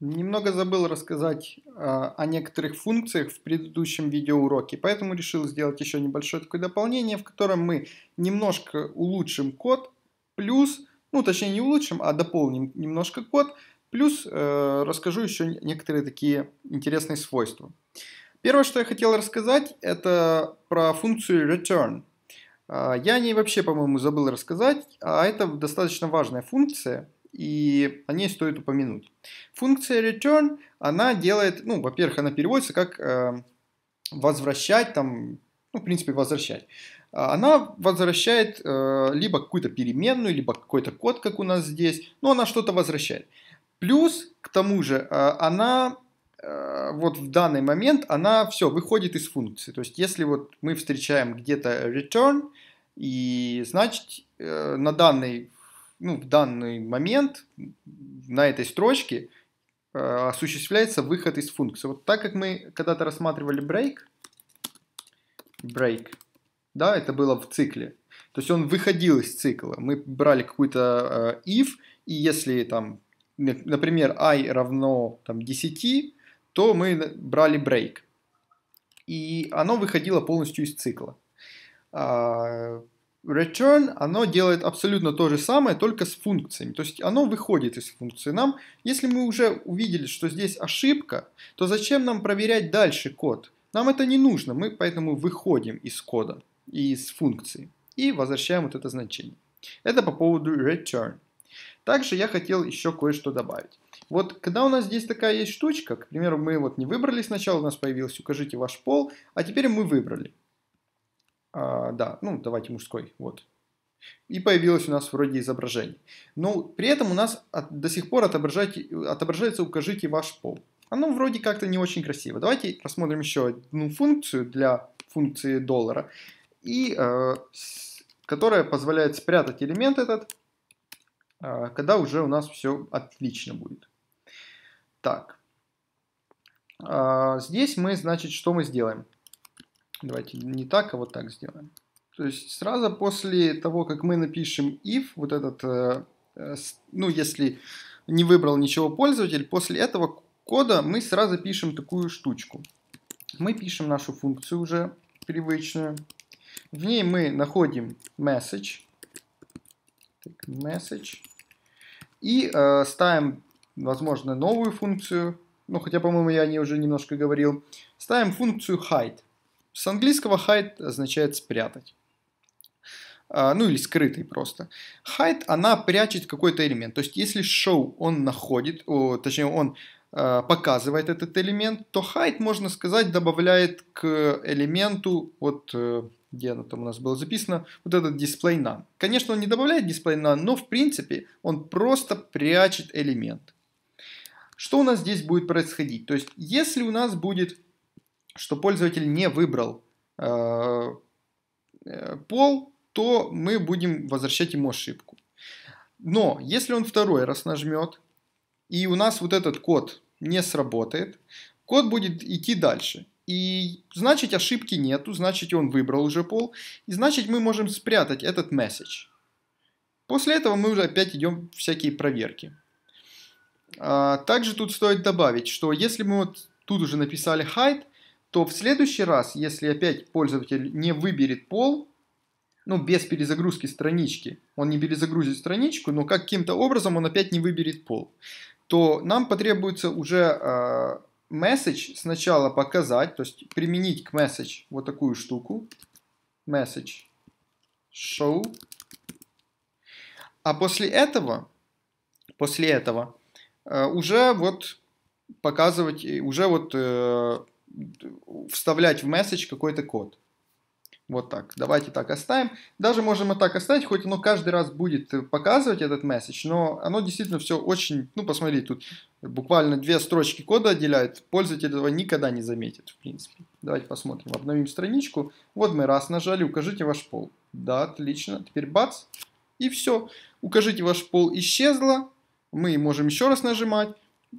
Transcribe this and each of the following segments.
Немного забыл рассказать э, о некоторых функциях в предыдущем видеоуроке, поэтому решил сделать еще небольшое такое дополнение, в котором мы немножко улучшим код, плюс, ну точнее не улучшим, а дополним немножко код, плюс э, расскажу еще некоторые такие интересные свойства. Первое, что я хотел рассказать, это про функцию return. Э, я о ней вообще, по-моему, забыл рассказать, а это достаточно важная функция – и о ней стоит упомянуть. Функция return, она делает, ну, во-первых, она переводится как э, возвращать, там, ну, в принципе, возвращать. А, она возвращает э, либо какую-то переменную, либо какой-то код, как у нас здесь, но она что-то возвращает. Плюс, к тому же, э, она э, вот в данный момент она все выходит из функции. То есть, если вот мы встречаем где-то return, и значит э, на данной ну, в данный момент на этой строчке э, осуществляется выход из функции. Вот так как мы когда-то рассматривали break, break, да, это было в цикле. То есть он выходил из цикла. Мы брали какой то э, if, и если там, например, i равно там, 10, то мы брали break. И оно выходило полностью из цикла. А, return, оно делает абсолютно то же самое, только с функциями. То есть оно выходит из функции. Нам, если мы уже увидели, что здесь ошибка, то зачем нам проверять дальше код? Нам это не нужно, мы поэтому выходим из кода, из функции и возвращаем вот это значение. Это по поводу return. Также я хотел еще кое-что добавить. Вот когда у нас здесь такая есть штучка, к примеру, мы вот не выбрали сначала, у нас появился «Укажите ваш пол», а теперь мы выбрали. А, да, ну давайте мужской, вот. И появилось у нас вроде изображение. Но при этом у нас от, до сих пор отображается «Укажите ваш пол». Оно вроде как-то не очень красиво. Давайте рассмотрим еще одну функцию для функции доллара, и, э, с, которая позволяет спрятать элемент этот, э, когда уже у нас все отлично будет. Так, э, здесь мы, значит, что мы сделаем? Давайте не так, а вот так сделаем. То есть сразу после того, как мы напишем if, вот этот, э, э, ну если не выбрал ничего пользователь, после этого кода мы сразу пишем такую штучку. Мы пишем нашу функцию уже привычную. В ней мы находим message. Так, message. И э, ставим, возможно, новую функцию. Ну, хотя, по-моему, я о ней уже немножко говорил. Ставим функцию hide. С английского hide означает спрятать. А, ну или скрытый просто. Hide, она прячет какой-то элемент. То есть если show он находит, точнее он а, показывает этот элемент, то hide, можно сказать, добавляет к элементу, вот э, где оно там у нас было записано, вот этот display none. Конечно, он не добавляет display none, но в принципе он просто прячет элемент. Что у нас здесь будет происходить? То есть, если у нас будет что пользователь не выбрал э, э, пол, то мы будем возвращать ему ошибку. Но если он второй раз нажмет, и у нас вот этот код не сработает, код будет идти дальше. И значит ошибки нету, значит он выбрал уже пол, и значит мы можем спрятать этот месседж. После этого мы уже опять идем всякие проверки. А, также тут стоит добавить, что если мы вот тут уже написали hide, то в следующий раз, если опять пользователь не выберет пол, ну, без перезагрузки странички, он не перезагрузит страничку, но каким-то образом он опять не выберет пол, то нам потребуется уже э, а, message сначала показать, то есть применить к message вот такую штуку, message show, а после этого, после этого э, уже вот показывать, уже вот э, вставлять в месседж какой-то код. Вот так. Давайте так оставим. Даже можем и так оставить, хоть оно каждый раз будет э, показывать этот месседж, но оно действительно все очень... Ну, посмотри, тут буквально две строчки кода отделяют. Пользователь этого никогда не заметит, в принципе. Давайте посмотрим. Обновим страничку. Вот мы раз нажали, укажите ваш пол. Да, отлично. Теперь бац. И все. Укажите ваш пол исчезло. Мы можем еще раз нажимать.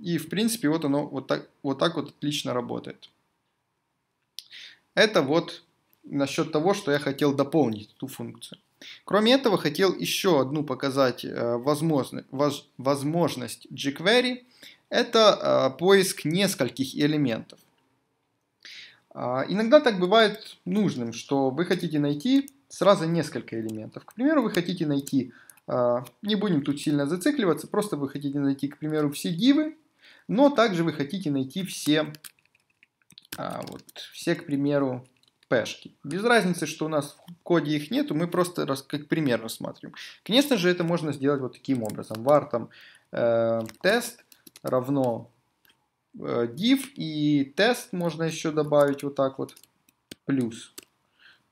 И, в принципе, вот оно вот так вот, так вот отлично работает. Это вот насчет того, что я хотел дополнить ту функцию. Кроме этого, хотел еще одну показать э, возможность jQuery. Это э, поиск нескольких элементов. А, иногда так бывает нужным, что вы хотите найти сразу несколько элементов. К примеру, вы хотите найти, э, не будем тут сильно зацикливаться, просто вы хотите найти, к примеру, все дивы, но также вы хотите найти все а, вот, все, к примеру, пешки. Без разницы, что у нас в коде их нету, мы просто раз, как пример рассматриваем. Конечно же, это можно сделать вот таким образом. var там э, тест равно э, div, и тест можно еще добавить вот так вот, плюс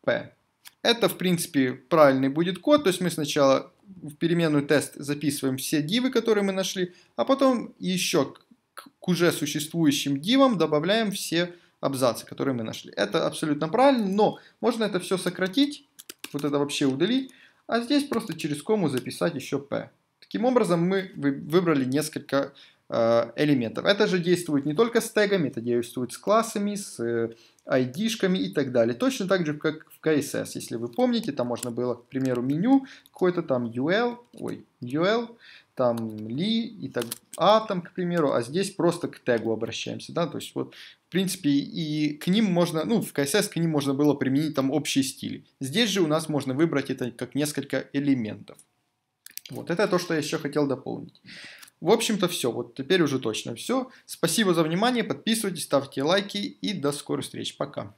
p. Это, в принципе, правильный будет код, то есть мы сначала в переменную тест записываем все дивы, которые мы нашли, а потом еще к, к уже существующим дивам добавляем все абзацы, которые мы нашли. Это абсолютно правильно, но можно это все сократить, вот это вообще удалить, а здесь просто через кому записать еще p. Таким образом мы выбрали несколько э, элементов. Это же действует не только с тегами, это действует с классами, с э, ID-шками и так далее. Точно так же, как в CSS, если вы помните, там можно было, к примеру, меню, какой то там UL, ой, UL, там ли и так, атом, к примеру, а здесь просто к тегу обращаемся, да, то есть вот, в принципе, и к ним можно, ну, в CSS к ним можно было применить там общий стиль. Здесь же у нас можно выбрать это как несколько элементов. Вот это то, что я еще хотел дополнить. В общем-то все, вот теперь уже точно все. Спасибо за внимание, подписывайтесь, ставьте лайки и до скорых встреч, пока.